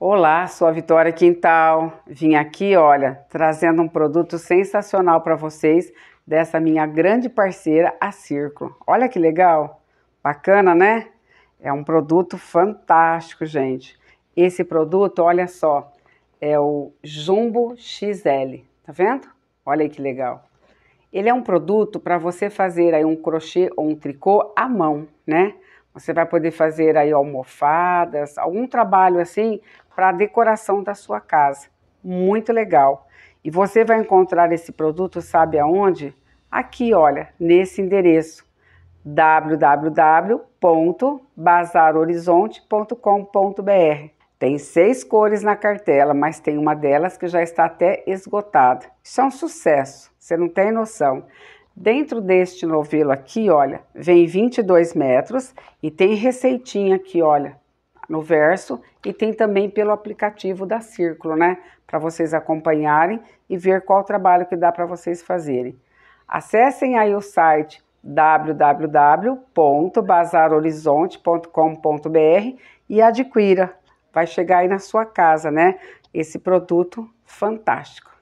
Olá, sou a Vitória Quintal. Vim aqui, olha, trazendo um produto sensacional para vocês dessa minha grande parceira, a Circo. Olha que legal, bacana, né? É um produto fantástico, gente. Esse produto, olha só, é o Jumbo XL, tá vendo? Olha aí que legal. Ele é um produto para você fazer aí um crochê ou um tricô à mão, né? Você vai poder fazer aí almofadas, algum trabalho assim para a decoração da sua casa. Muito legal. E você vai encontrar esse produto, sabe aonde? Aqui, olha, nesse endereço www.bazarhorizonte.com.br. Tem seis cores na cartela, mas tem uma delas que já está até esgotada. Isso é um sucesso, você não tem noção. Dentro deste novelo aqui, olha, vem 22 metros e tem receitinha aqui, olha, no verso e tem também pelo aplicativo da Círculo, né? Para vocês acompanharem e ver qual trabalho que dá para vocês fazerem. Acessem aí o site www.bazarhorizonte.com.br e adquira. Vai chegar aí na sua casa, né? Esse produto fantástico.